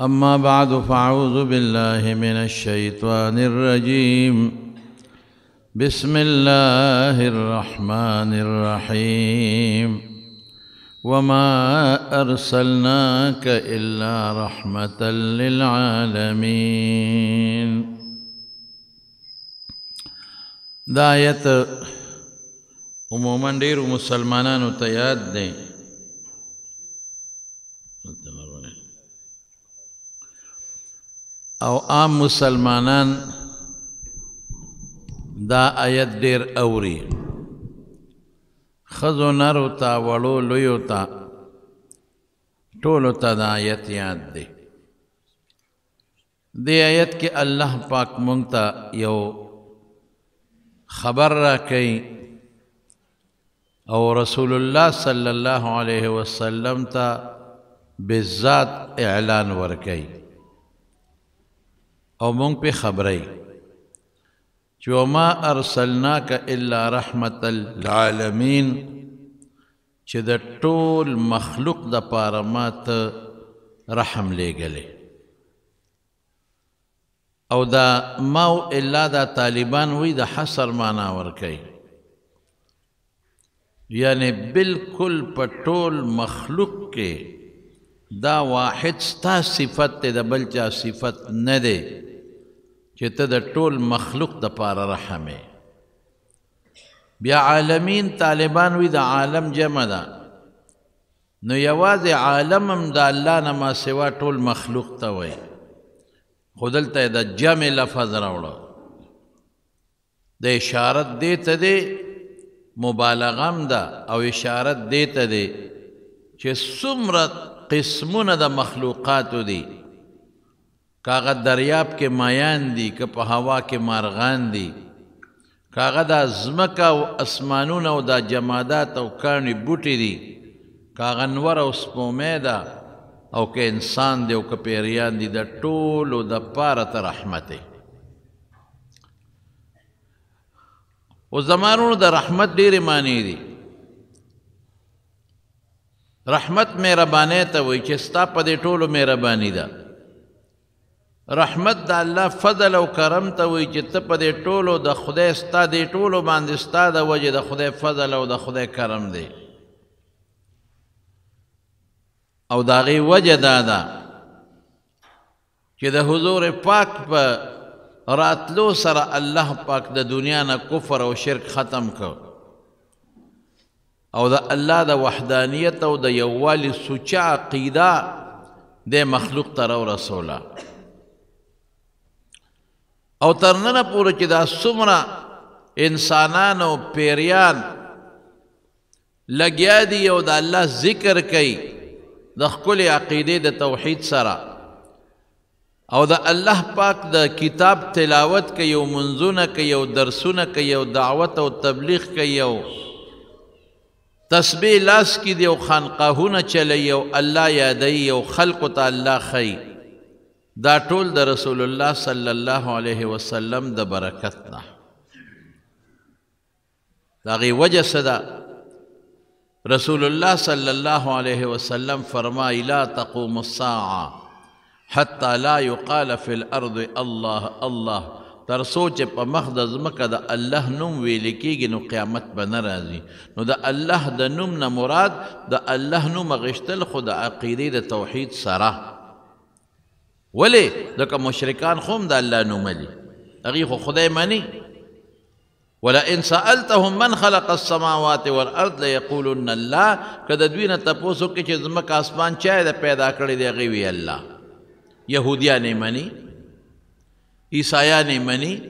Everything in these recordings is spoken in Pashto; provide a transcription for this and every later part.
أما بعد فاعوذ بالله من الشيطان الرجيم بسم الله الرحمن الرحيم وما أرسلناك إلا رحمة للعالمين دایت عموما ډیر مسلمانانو ته یاد او عام مسلمانان دا آیت ډیر اوري خزو نرو تا وړو لویو تا دا آیت یاد دے دے آیت کې اللہ پاک ته یو خبر رئیں او رسول اللہ صلی اللہ علیہ وسلم تا بزاد اعلان ورکئی او مونږ په خبرې چې ما ارسلناک الا رحمت للعالمین چې د ټول مخلوق د پاره مات رحم لګلې او دا ماو الا دا طالبان وی د حصر معنا ور کوي یعنی بالکل په ټول مخلوق کې دا واحد ستا صفت دی د بل چا صفت نه دی چې ته د ټول مخلوق د پاره رحمې بیا عالمین طالبان وی د عالم جمع ده نو یوازې عالم هم د الله نه ما سوا ټول مخلوق ته وای خو دلته د جمع لفظ راوړو د اشارت دې ته دی مبالغه هم ده او اشارت دې ته دی چې څومره قسمونه د مخلوقاتو دي کاغه دریاب کې مایان دي که په هوا کې مارغان دي کاغه د ازمکه او اسمانونه او د جمادات او کانی بوټي دي کاغه نور او سپومه ده او که انسان دی او که پیریان دي د ټولو د پاره ته رحمت دی او زمانونو د رحمت ډېرې معنی دي رحمت مهربانۍ ته وایي چې ستا په دې ټولو مهرباني ده رحمت د الله فضل او کرم ته وي چې ته په دې ټولو د خدای ستا دې ټولو باندې ستا د وجه د خدای فضل او د خدای کرم دی او د هغې وجه دا ده چې د حضور پاک په پا راتلو سره الله پاک د دنیا نه کفر او شرک ختم کړ او د الله د وحدانیت او د یووالي سوچه عقیده د مخلوق ته راورسوله او ترننه پورې چې دا څومره انسانان او پیریان لګیا دي او د الله ذکر کوي د خپل عقیدې د توحید سره او د الله پاک د کتاب تلاوت کوي او منځونه کوي او درسونه کوي او دعوت او تبلیغ کوي او تسبیح لاس کې دی او خانقاهونه چلی او الله یادوي او خلقو ته الله ښیي دا ټول د رسول الله صلی الله علیه وسلم د برکت نه دا غي وجه صدا رسول الله صلی الله علیه وسلم فرمای لا تقوم الساعه حتى لا يقال في الارض الله الله تر سوچ په مخ د ځمکه د الله نوم ویل کېږي نو قیامت به نه راځي نو د الله د نوم نه مراد د الله نوم غشتل خو د عقیدې د توحید سره ولې ځکه مشرکان خو هم د الله نوم لي هغې خو خدای مني ولئن سألتهم من خلق السماوات والارض ليقولن الله که د دوی نه تپوس وکړي چې ځمکه اسمان چا د پیدا کړی دی هغې وي الله یهودیان یې مني عیسایان یې مني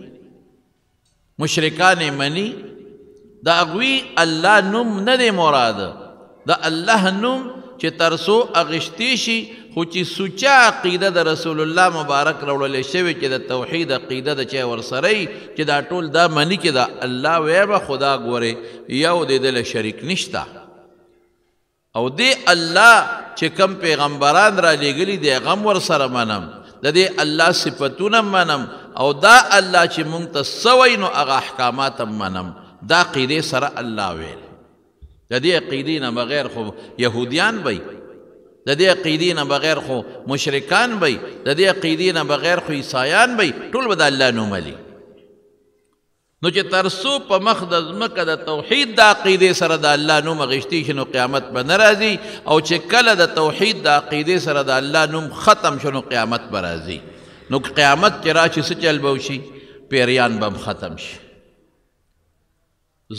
مشرکان یې مني د هغوی الله نوم نه دی مراد د الله نوم چې ترسو اغشتی شي خو چې سوچا عقیده د رسول الله مبارک راوړل شوی چې د توحید عقیده د چا ورسره چې دا ټول دا منی کې دا الله ویبه خدا ګوره یو د دل شریک نشتا او دی الله چې کم پیغمبران را لېګلی دی غم ور سره منم د دې الله صفاتونه منم او دا الله چې مونږ ته سوي نو هغه احکامات منم دا قیده سره الله ویل د دې عقیدې نه بغیر خو يهوديان وي د دې عقیدې نه بغیر خو مشرکان وي د دې عقیدې نه بغیر خو عیسایان وي ټول به د الله نوم علي نو چې ترسو په مخ د ځمکه د توحید د عقیدې سره د الله نوم غشتي شي نو قیامت به نه راځي او چې کله د توحید د عقیدې سره د الله نوم ختم شي نو قیامت به راځي نو قیامت کې راشي څه چل به وشي پیریان به ختم شي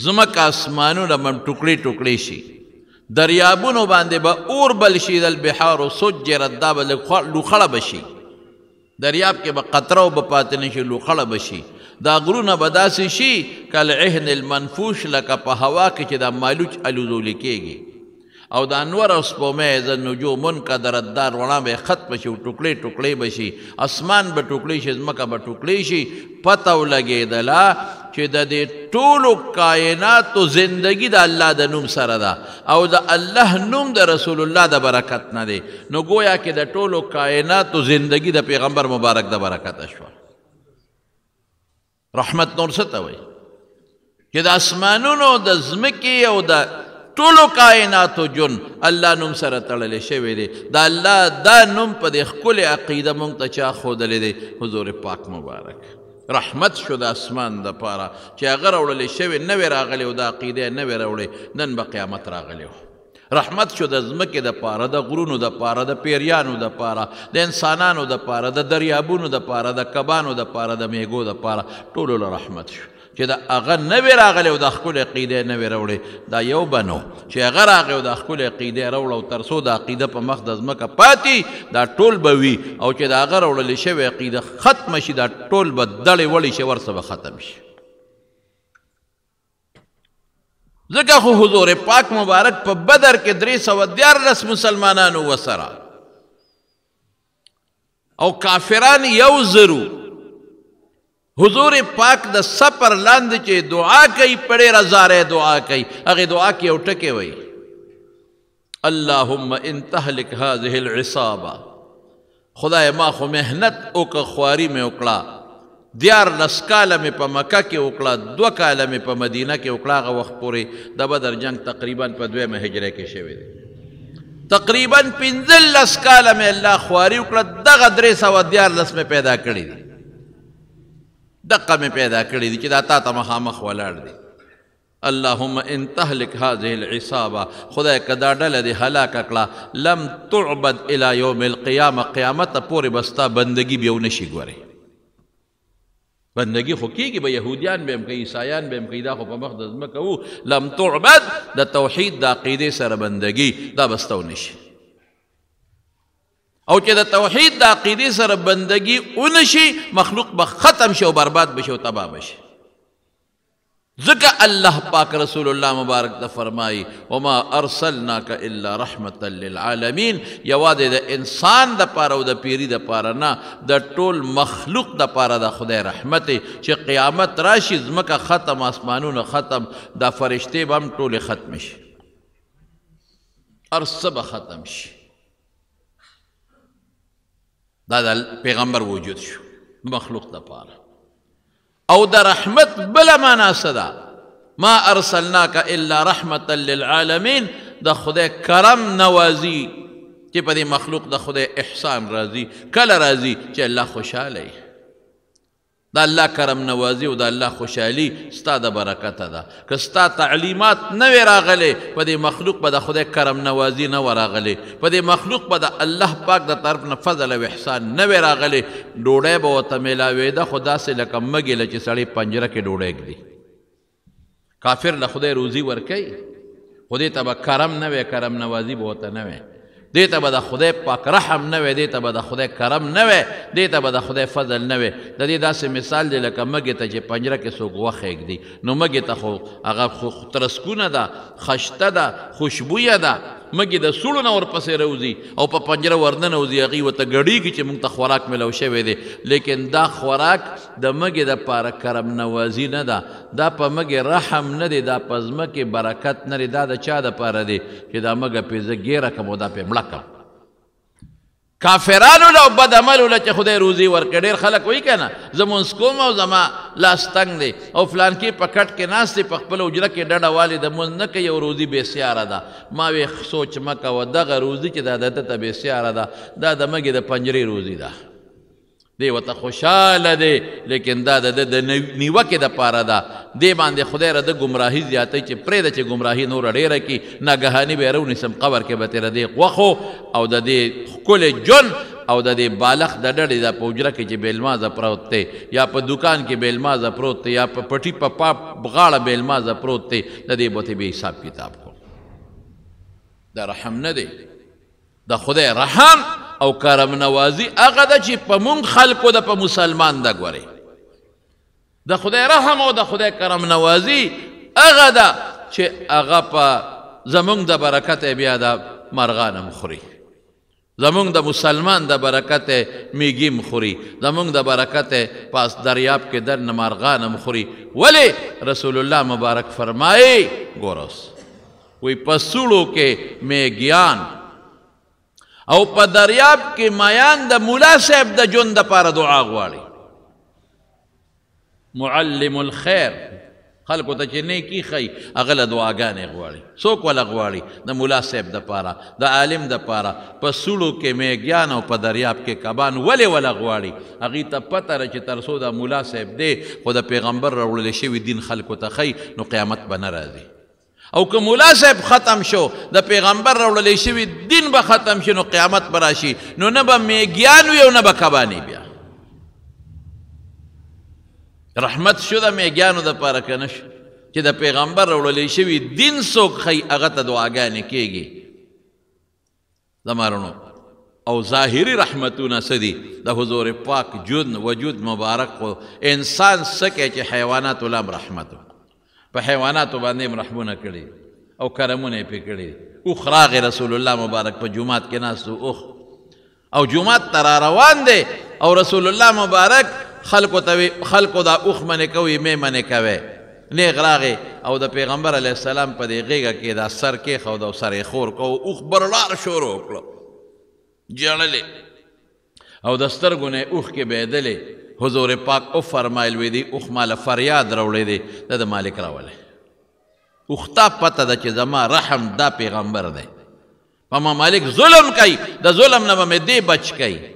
زمک اسمانونه به ټوکړې ټوکړې شي دریابونو باندې به با اور بل شي د البحار سجرت دا به لوخړه بشي دریاب کې به قطره به پاتې نشي لوخړه بشي دا غرونه به داسې شي کل عهن المنفوش لکه په هوا کې چې دا مالوچ الوزول کېږي او د انور او سپومې د نجومن قدرت دار وړاندې به ختم شي ټوکړې ټوکړې بشي اسمان به ټوکړې شي ځمکه به ټوکړې شي پته ولګېدله چې د دې ټولو کائناتو زندگی د الله د نوم سره ده او د الله نوم د رسول الله د برکت نه دی نو گویا کې د ټولو کائناتو زندگی د پیغمبر مبارک د برکت شوه رحمت نور څه ته وایي چې د اسمانونو د ځمکې او د ټولو کائناتو جن الله نوم سره تړلی شوی دی دا الله دا نوم په دې ښکلې عقیده موږ ته چا ښودلی دی حضور پاک مبارک رحمت شو د اسمان د پاره چې هغه راوړلې شوی نه وې راغلی او د عقیدې نه وې راوړې نن به قیامت راغلی رحمت شو د ځمکې د پاره د غرونو د پاره د پیریانو د پاره د انسانانو د پاره د دریابونو د پاره د کبانو د پاره د میګو د پاره ټولو رحمت شو چې دا هغه نه وی راغلی او د خپل عقیده نه وی راوړی دا یو بنو چې هغه راغی او د خپل عقیده راوړ او تر څو د عقیده په مخ د ځمکه پاتې دا ټول به وي او چې دا هغه راوړل شوی عقیده ختم شي دا ټول به دړې وړې شي ورسره ختم شي ځکه خو حضور پاک مبارک په پا بدر کې درې سوه دیارلس مسلمانانو وسره او کافران یو زرو حضور پاک د سفر لاندې چې دعا کوي پړې رضاره دعا کوي هغه دعا کې او ټکه وي اللهم ان تهلك هذه العصابه خدای ما خو مهنت او خواري مې وکړه دیار لسکاله مې په مکه کې وکړه دوه کاله مې په مدینه کې وکړه هغه وخت پورې د بدر جنگ تقریبا په دویمه هجره کې شوی دی تقریبا پنځلس کاله مې الله خواري وکړه دغه درې سوه دیارلس مې پیدا کړي دي دقه مې پیدا کړی دي چې دا تا ته مخامخ ولاړ دی اللهم ان تهلك هذه العصابه خدای کدا ډله دې هلاک کړه لم تعبد الى يوم القيامه قیامت پورې بستا بندگی به ونشي ګوره بندگی خو کیږي به يهوديان به هم کوي عیسایان به هم کوي دا خو په مخ د ځمکه وو لم تعبد د توحید د عقیدې سره بندگی دا بستا ونشي او چې د توحید د عقیدې سره بندگی اونشي مخلوق به ختم شي او برباد بشي او تباه بشي ځکه الله پاک رسول الله مبارک ته فرمایي وما ارسلناک الا رحمتا للعالمین یوازې د انسان د پاره او د پیری د پاره نه د ټول مخلوق د پاره د خدای رحمت چې قیامت راشي ځمکه ختم اسمانونه ختم د فرشتې به هم ټولې ختم شي ارسه به ختم شي دا د پیغمبر وجود شو مخلوق د پاره او د رحمت بلا معنا صدا ما ارسلناک الا رحمتا للعالمین د خدای کرم نوازی چې په دې مخلوق د خدای احسان راضي کله راضي چې الله خوشاله وي دا الله کرم نوازی او دا الله خوشحالي ستا د برکت ده که ستا تعلیمات نه وې راغلې په دې مخلوق به د خدای کرم نوازی نه و راغلې په دې مخلوق به د الله پاک د طرف نه فضل او احسان نه وې راغلې ډوډۍ به ورته میلاوېده خو داسې لکه مږې له چې سړی پنجره کې ډوډۍ ږدي کافر له خدای روزي ورکوي خدای ته به کرم نه وې کرم نوازی به ورته نه وې دې ته به د خدای پاک رحم نه وي دې ته به د خدای کرم نه وي دې ته به د خدای فضل نه وي د دې داسې مثال دی لکه مګې ته چې پنجره کې څوک وخېږدي نو مګې ته خو هغه خو ترسکونه ده خشته ده خوشبویه ده مګي د سړو نه ورپسې راوځي او په پنجره ورنه نوځي هغه وته غړیږي چې موږ ته خوراک ملو شوی دی لیکن دا خوراک د مګي د پاره کرم نوازی نه ده دا په مګي رحم نه دی دا پزمه کې برکت نه لري دا د چا د پاره دی چې دا مګه په زګیره کوم دا په ملکه کافرانو له بد عملو له چې خدای روزي ورکړي ډېر خلک وایي که نه زه مونځ کوم او زما لاس تنګ دی او فلانکي په کټ کې ناست دی په خپله حجره کې ډډه والې د مونځ نه کوي او روزي بېسیاره ده ما وې سوچ مه کوه دغه روزي چې دا د ده ته بېسیاره ده دا د مږې د پنجرې روزي ده دی وته خوشاله دی لیکن دا د د نیوکه د پاره ده دی باندې خدای را د گمراهی زیاتې چې پرې د چې گمراهی نور ډیره کې ناګهانی به رونی سم قبر کې به تیر دی غوخو او د دې کل جن او د دې بالغ د ډډې د پوجره کې چې بیلمازه پروت دی یا په دکان کې بیلمازه پروت دی یا په پټي په پا غاړه بیلمازه پروت دی د دې بوته به حساب کتاب کو دا رحم نه دی د خدای رحم او کرم نوازی هغه ده چې په مونږ خلکو ده په مسلمان ده ګورې د خدای رحم او د خدای کرم نوازی هغه ده چې هغه په زمونږ د برکت بیا د مرغان هم خوري زمونږ د مسلمان د برکت میګي مخوري زمونږ د برکت پاس دریاب کې در نمارغان مخوري ولی رسول الله مبارک فرمایي ګورس وی پسولو کې میګیان او په دریاب کې مایان د مولا صاحب د جون د پاره دعا غواړي معلم الخير خلکو ته چې نیکی خی هغه له دعاګانې غواړي څوک ولا غواړي د مولا صاحب د پاره د عالم د پاره په سوړو کې میګیان او په دریاب کې کبان ولې ولا غواړي هغې ته پته ده چې تر څو د مولا صاحب دی خو د پیغمبر راوړل شوي دین خلکو ته خی نو قیامت به نه راځي او که مولا صاحب ختم شو د پیغمبر راوړلې شوی دین به ختم شي نو قیامت به راشي نو نه به میګیان وي او نه به کبانی بیا رحمت شو د میګیانو دپاره که نه شو چې د پیغمبر راوړلې شوی دین څوک ښیي هغه ته دعاګانې کېږي زمارونو او ظاهری رحمتونه څه دي د حضور پاک جون وجود مبارک خو انسان څه کوي چې حیوانات ولم رحمت په حیواناتو باندې مرحمونه کړي او کرمونه یې پې کړي اوخ راغی رسول الله مبارک په جومات کې ناست اوخ او جومات ته را روان دی او رسول الله مبارک خلکو ته خلکو دا اوخ منې کوي مې منې کوي نیغ راغی او د پیغمبر علیه السلام په دې غېږه کې دا سر کېښود او سر یې خور کو اوخ برلار شروع وکړه جړلې او د سترګو نه اوښکې بهېدلې حضور پاک او فرمایل وی دی اوخ مال فریاد راوړی دی دا د مالک راولې اوختا پته ده چې زما رحم دا پیغمبر دی په ما مالک ظلم کوي د ظلم نه به مې دی بچ کوي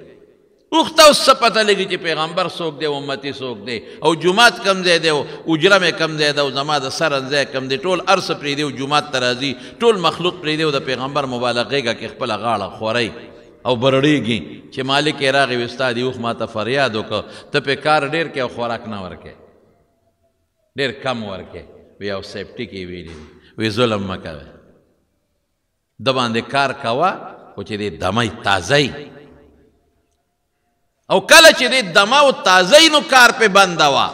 اوخته اوس څه پته لګي چې پیغمبر څوک دی امتي څوک دی او جمعات کم ځای دی او اجره مې کم ځای ده او زما د سر ځای کم دی ټول ارس پرېږدي او جمعات ته راځي ټول مخلوق پرېږدي او د پیغمبر مبالغېږه کې خپله غاړه خورئ او برړېږي چې مالک یې راغی وي ستا د اوښ ماته فریاد وکړه ته په کار ډېر کې او خوراک نه ورکې ډېر کم ورکې وی او سیفټي کې ویلي وی ظلم مه کوه د باندې کار کوه خو چې دې دمای تازه او کله چې دې دما او تازه نو کار په بنده وا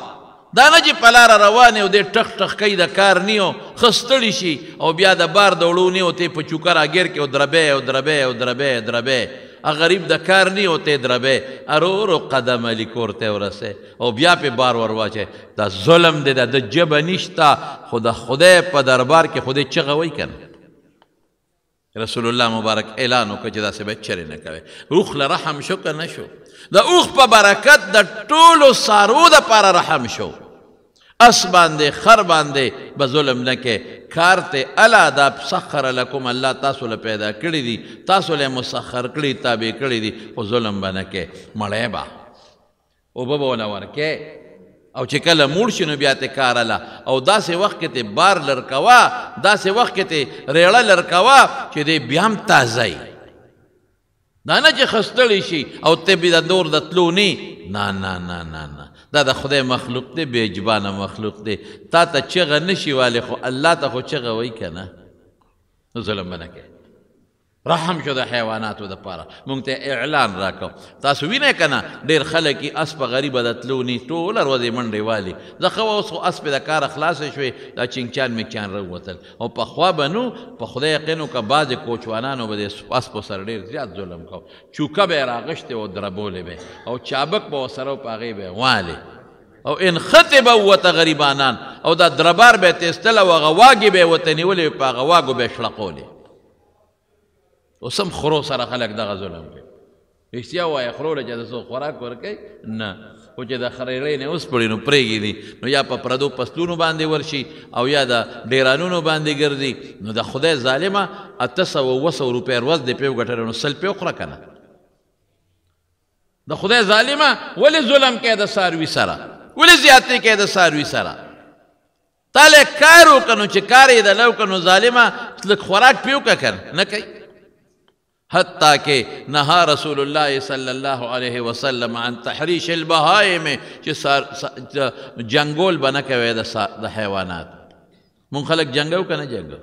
دا نه چې پلار روانه او دې ټخ ټخ کوي د کار نیو خستړی شي او بیا د بار د وړونی او ته په چوکر اگیر کې او دربه او دربه او دربه دربه غریب د کار نه اوته دربه ارور قدم علی کورته ورسه او بیا په بار ور واچه دا ظلم دی د جب نشتا خدا خدای په دربار کې خدای چغوي کنه رسول الله مبارک اعلان وکړ چې دا څه به چرې نه کوي اوخ له رحم شو که نه شو د اوخ په برکت د ټولو سارو د پاره رحم شو اس باندې خر باندې به ظلم نه کې کار ته الا دا سخر لكم الله تاسو له پیدا کړی دي تاسو له مسخر کړی تابع کړی دي او ظلم باندې کې مړې با او به ولا ورکه او چې کله موړ شي نو بیا ته کار اله او داسې وخت کې ته بار لړکوا داسې وخت کې ته ریړه لړکوا چې دې بیا هم تازه دا نه چې خستلی شي او ته به د دور د تلو نه نه نه نه نه دا د خدای مخلوق دی بے جبانه مخلوق دی تا ته چغه نشي والی خو الله ته خو چغه وای کنه نو ظلم به نه کوي رحم شو د حیواناتو د پاره مونږ ته اعلان راکړو تاسو وینئ کنه ډیر خلک یې اس په غریبه د تلو نی ټول ورځې منډې والی زه خو اوس اس په د کار خلاص شوې دا چینچان میچان راوتل او په خوا بنو په خدای یقینو که بعضې کوچوانانو به د اس په سر ډیر زیات ظلم کو چوکه به یې راغشتې او دربولې به او چابک به ورسره په هغې به والې او ان خطب وته غریبانان او دا دربار به تیستله او هغه واګې به یې ورته نیولې په هغه واګو به یې شړقولې اوس هم خرو سره خلک دغه ظلم کوي رښتیا وایه خرو له چې د څو خوراک ورکوي نه خو چې د خریرۍ نه اوس پړي نو پرېږي دي نو یا په پردو پستلونو باندې ورشي او یا د ډیرانونو باندې ګرځي نو د خدای ظالمه اته سوه اووه سوه روپۍ ورځ دې پې وګټلې نو سل پې وخوره که نه د خدای ظالمه ولې ظلم کوې د څاروي سره ولې زیاتې کوې د څاروي سره تا لږ کار وکړه نو چې کار یې د لو که نو ظالمه لږ خوراک پې وکړه که نه کوي حتیٰ کہ نہا رسول اللہ صلی اللہ علیہ وسلم عن تحریش البہائم چې سار جنگول بنه کوي د د حیوانات مونږ خلک جنگو کنه جنگو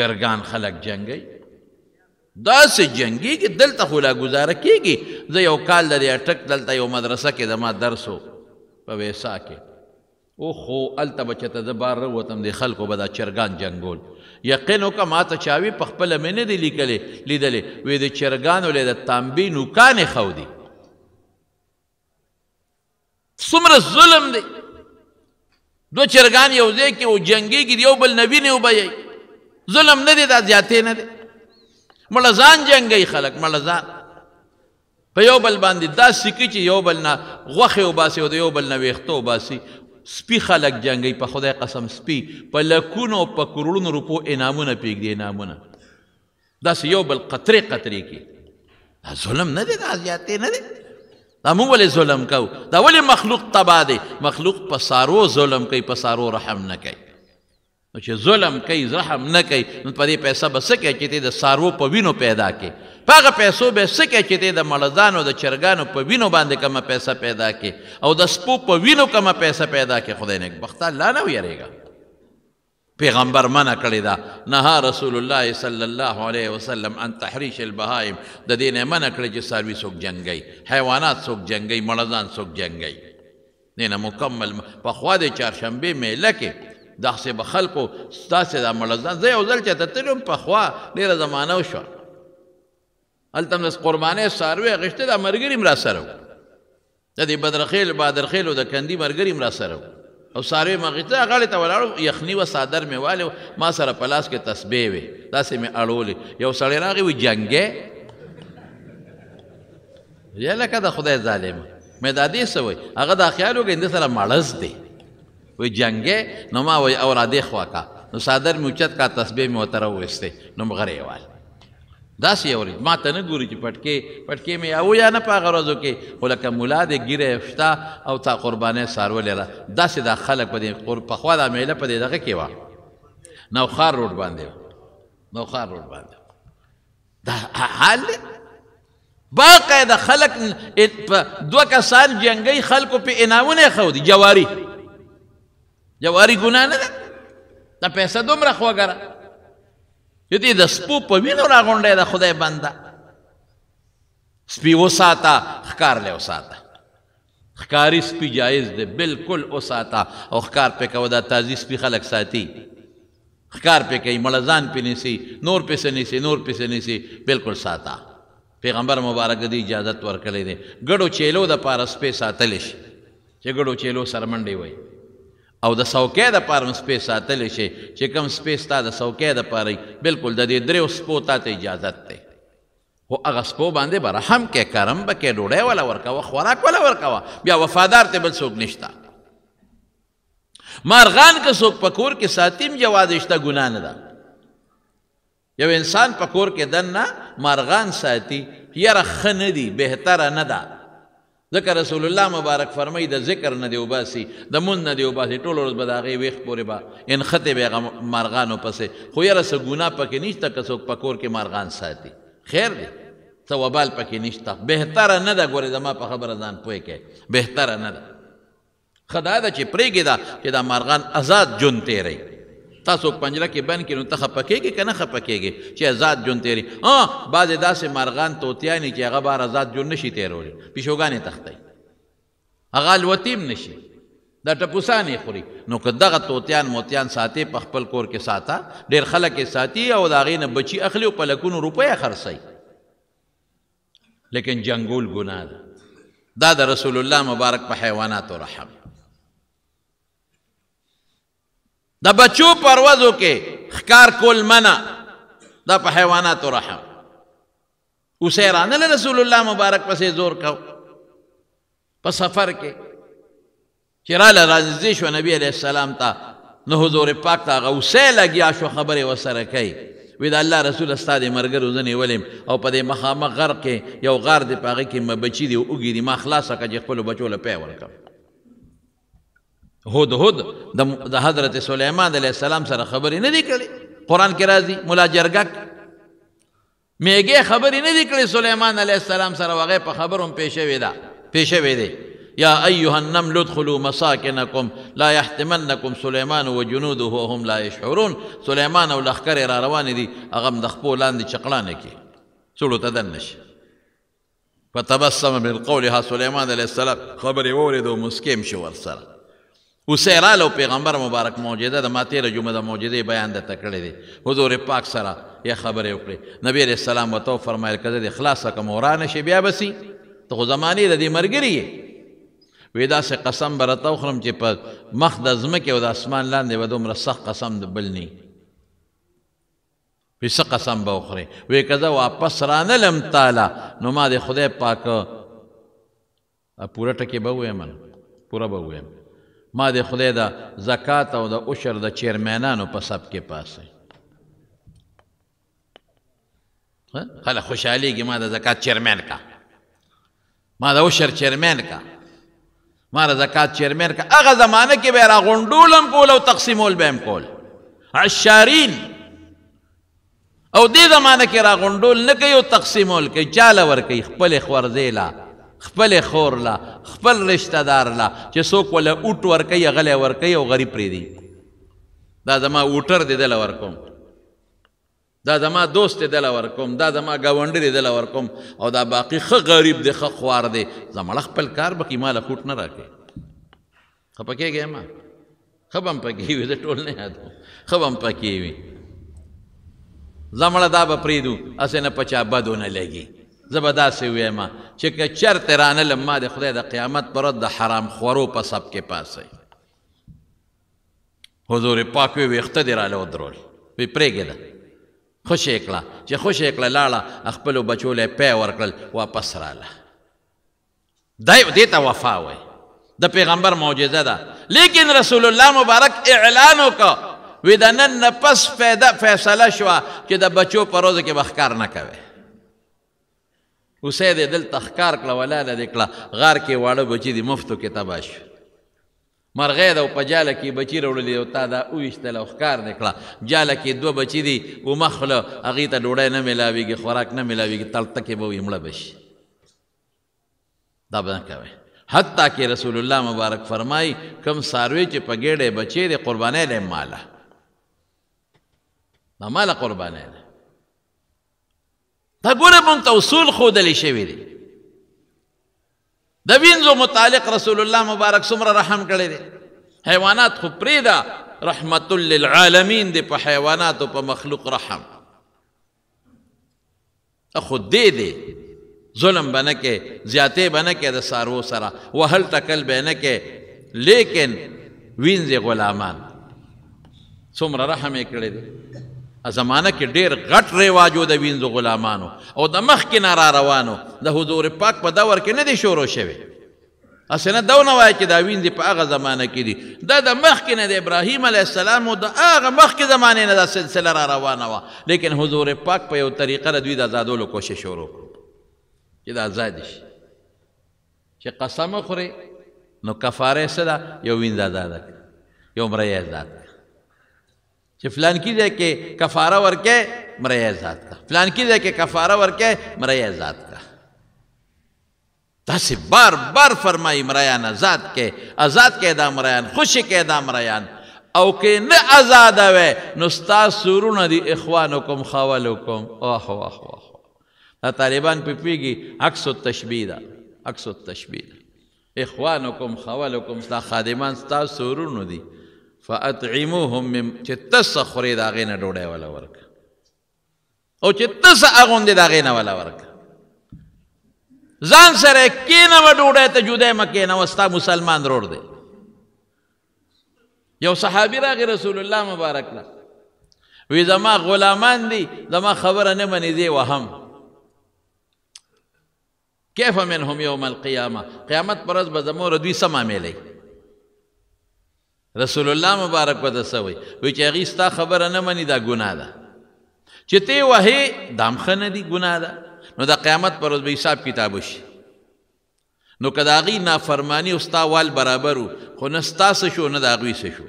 چرګان خلک جنگي داسې جنگي کې دلته خو لا گزاره کیږي زه یو کال لري اټک دلته یو مدرسه کې د ما درسو په ویسا کې او خو الته بچته د بار وتم د خلکو به دا چرګان جنگول یقین وکه ما ته چاوي په خپله مې نه دی لیکلې لیدلې وې د چرګانو لی د تانبي نوکانې ښودي څومره ظلم دی دو چرګان یو ځای کې او جنګېږي یو بل نبی نه وبایي ظلم نه دی دا زیاتې نه دی مړه ځان جنګوي خلک مړه ځان په یو بل باندې دا سکي چې یو بل نه غوښې وباسي او د یو بل نه ویښته وباسي سپی خلک جنگي په خدای قسم سپی په لکونو په کرونو روپو انعامونه پیږدي انعامونه داسې یو بل قطرې قطرې کې دا ظلم نه دی دا زیاتې نه دی دا موږ ولې ظلم کوو دا ولې مخلوق تبا دی مخلوق په سارو ظلم کوي په سارو رحم نه کوي نو چې ظلم کوي رحم نه کوي نو په دې پیسه به څه کوي چې د سارو په وینو پیدا کوي په هغه پیسو به څه کوې چې دې د مړزانو د چرګانو په وینو باندې کمه پیسه پیدا کې او د سپو په وینو کمه پیسه پیدا کې خدای نیکبخته الله نه ویریږه پیغمبر منع کړی دا نه رسول الله صلی الله علیه وسلم ان تحریش البهائم د دین منع کړی چې ساروی څوک جنگي حیوانات څوک جنگي مړزان څوک جنگي نه مکمل په خوا د چهارشنبه میله کې داسې به خلکو ستاسې دا مړزان زه یو ځل چېرته تلم په خوا ډېره زمانه وشوه هلته هم د قربانۍ څاروی اخیستې دا ملګري هم را سره و د دې بدرخیل بادرخیلو د کندي ملګري هم را سره و او ساروی ما غیته غاړې ته ولاړو یخنی و صادر مې والو ما سره پلاس کې تسبیح وې داسې مې اړولې یو سړی راغی و جنګې یا لکه د خدای ظالم مې دا دې څه وایي هغه دا خیال وکړ دې سره مړز دی وې جنګې نو ما وایي او را دې خوا کا نو صادر مې اوچت کا تسبیح مې ورته راوویستې نو مې غرې وال داسې اوري ما ته نه ګوري چې پټکې پټکې مې او یا نه پاغه ورځو کې خو لکه ملا دې ګیره شتا او تا قربانې سارولې را داسې دا خلک په دې پخوا دا میله په دې دغه کې وه نوخار روډ باندې نوخار روډ باندې دا حال باقاعده خلک دوه کسان جنګي خلکو په انعامونه خو دي جواري جواري ګناه نه ده دا پیسې دومره خوګره یدي د سپو په وینو راغونډې د خدای بنده سپي وساته ښکار له وساته ښکاری سپي جایز دی بالکل وساته او ښکار په کو دا تازي سپي خلک ساتي ښکار په کوي ملزان په نسی نور په سنسی نور په سنسی بالکل ساته پیغمبر مبارک دی اجازه ورکړې ده ګړو چیلو د پارس په ساتل شي چې ګړو چیلو سرمنډي وای او د سوکې د پاره سپیس ساتل شي چې کوم سپیس تا د سوکې د پاره بالکل د دې درو سپو ته اجازه ته خو هغه سپو باندې به رحم کې کرم به کې ډوډۍ ولا ورکوه خوراک ولا ورکوه بیا وفادار ته بل څوک نشته مارغان که څوک په کور کې ساتیم جواز شته ګناه نه ده یو انسان په کور کې دننه مارغان ساتي یاره ښه نه دي بهتره نه ده ذکر رسول الله مبارک فرمای د ذکر نه دی وباسي د مون نه دی وباسي ټول ورځ به داغه ویخ پورې با ان خطه به مارغانو پسې خو یاره څه ګناه پکې نشته که څوک پکور کې مارغان ساتي خیر دی څه وبال پکې نشته بهتره نه ده ګورې زما په خبره ځان پوه کې بهتره نه ده ښه دا ده چې پرېږدي دا چې دا مارغان آزاد جون تېری تاسو پنجره کې بند کړي نو ته خپه کېږي که نه خپه کېږي چې آزاد ژوند تېري اه بعضې داسې مرغان توتیانې چې هغه بار آزاد ژوند نشي تېرولی پیشوګانې تښتوي هغه الوتې هم نشي دا ټپوسان یې خوري نو که دغه توتیان موتیان ساتي په خپل کور کې ساته ډېر خلک یې ساتي او د هغې نه بچي اخلي او په لکونو روپۍ خرڅوي لیکن جنګول ګناه ده دا د رسول الله مبارک په حیواناتو رحم د بچو پروازو کې خکار کول منع دا په حیواناتو رحم اوسه رانه رسول الله مبارک پسې زور کو په سفر کې چې راله راځي شو نبی عليه السلام ته نو حضور پاک ته غوسه لګیا شو خبره وسره کوي وی دا الله رسول استاد مرګر وزنی ولیم او په دې مخامخ غر کې یو غار دی پاغه کې مبچی دی اوګی دی ما خلاصه کړي خپل بچو له پی ورکم هود هود د حضرت سليمان عليه السلام سره خبرې نه دی کړې قران کې راځي مولا جرګک میګه خبرې نه دی کړې سليمان عليه السلام سره وغه په خبروم پېښوي دا پېښوي دی يا ايها النمل ادخلوا مساكنكم لا يحتملنكم سليمان وجنوده وهم لا يشعرون سليمان او لخر را روان دي هغه د خپل لاندې چقلانه کې څلو تدنش فتبسم من قولها سليمان عليه السلام خبر یې وورېدو مسکیم شو ورسره وسیرال او پیغمبر مبارک موجوده د ماته له جمعه د موجوده بیان د تکړه دي حضور پاک سره یا خبره وکړه نبی رسول الله متو فرمایل کده د اخلاص کم ورانه شی بیا بسی ته خو زمانی د دې مرګري وی دا سه قسم برته خرم چې په مخ د زمکه او د اسمان لاندې و دومره سخت قسم د بل نه وی سه قسم به خوري وی کده واپس رانه لم تعالی نو ما د خدای پاک پورا ټکی به وایم پورا به وایم ما د خدای د زکات او د عشر د چیرمنانو په سب کې پاسه خلک خوشحالي کې ما د زکات چیرمن کا ما د عشر چیرمن کا ما د زکات چیرمن کا هغه زمانه کې به را غونډولم کول او تقسیمول به کول عشارین او دې زمانه کې را غونډول نه کوي او تقسیمول کوي چاله ور کوي خپل خورځېلا خپل خور لا خپل رشتہ دار لا چې څوک ولا اوټ ورکي غلې ورکي او غریب پری دی دا زما اوټر دی دل ورکوم دا زما دوست دی دل ورکوم دا زما گاونډ دی دل ورکوم او دا باقی خ غریب دی خ خوار دی زما خپل کار بکی مال خوټ نه راکې خپکه گئے ما خبم پکې وي د ټول نه یاد خبم پکې وي زمړه دا به پریدو اسې نه پچا بدونه لګي زه به داسې ویما چې که چرته رانلم ما د خدای د قیامت پر د حرام خورو په سب کې پاسئ حضور پاک وی ویښته دې راله ودرول وی پرېږده خوش یې کړه چې خوش یې کړه لاړه خپلو بچو له پی ورکړل واپس راله دای دې ته وفا وایي د پیغمبر معجزه ده لیکن رسول الله مبارک اعلان وکړ وی د نن نه پس فیصله شوه چې د بچو په روزه کې بخکار نه کوي اوسې دې دل تخکار کړه ولاله دې کړه غار کې واړه بچی دې مفتو کې تبا شو مرغې د په جاله کې بچی راوړلې او تا دا اوویشتله او ښکار دې کړه جاله کې دوه بچي دي ومه خوله هغې ته ډوډۍ نه میلاویږي خوراک نه میلاویږي تلتکې به وي مړه به شي دا به نه کوئ حتی کې رسول الله مبارک فرمای کم ساروی چې په ګېډه بچي دي قربانې له مالا نه مالا قربانې ده دا ګوره مونږ ته اصول ښودلی شوي دي د وینځو متعلق رسول الله مبارک څومره رحم کړی دی حیوانات خو پرېږده رحمت للعالمین دی په حیواناتو په مخلوق رحم خود دی دی ظلم به نه کې زیاتې به نه کې د سارو سره وهل ټکل به نه کې لیکن وینځې غلامان څومره رحم یې کړی دی زمانه کې ډیر غټ ریواجو د وینځو غلامانو او د مخ کې نارا روانو د حضور پاک په دور کې نه دی شروع شوی اسنه دا نه وای چې دا وینځي په هغه زمانه کې دي دا د مخ کې نه د ابراهیم علی السلام او د هغه مخ کې زمانه نه دا سلسله را روانه و لیکن حضور پاک په یو طریقه را دوی د آزادولو کوشش شروع چې دا آزاد شي چې قسم خوري نو کفاره څه ده یو وینځ آزاد یو مریه آزاد چې فلان کې ځای کې کفاره ورکې مریه ذات کا فلان کې ځای کې کفاره ورکې مریه ذات کا تاسې بار بار فرمایي مریان آزاد کې آزاد کې دا مریان خوشي کې دا مریان او که نه آزاد وي نو ستاسو سورونه دي اخوانکم خاولکم واه واه واه دا طالبان په پیږي عکس التشبیه ده عکس التشبیه اخوانکم خاولکم ستا خادمان ستا سورونه دي فاطعموهم من چې تس خوري دا غینه ډوډۍ ولا ورک او چې تس اغوندې دا غینه ولا ورک ځان سره کینه و ډوډۍ ته جوده مکه نه وستا مسلمان روړ دی یو صحابي راغی رسول الله مبارک لا وی زما غلامان دي زما خبره نه منې دی وهم کیف منهم یوم القیامه قیامت پر ورځ به زموږ دوی سم عاملې رسول الله مبارک وته سوي وی چې هغه ستا خبره نه مني دا ګناه ده چې ته وهې دامخه نه دي ګناه ده نو دا قیامت پر ورځ به حساب کتاب وشي نو که د هغې نافرماني او ستا وال برابر و خو نه ستا څه شو نه د هغوی څه شو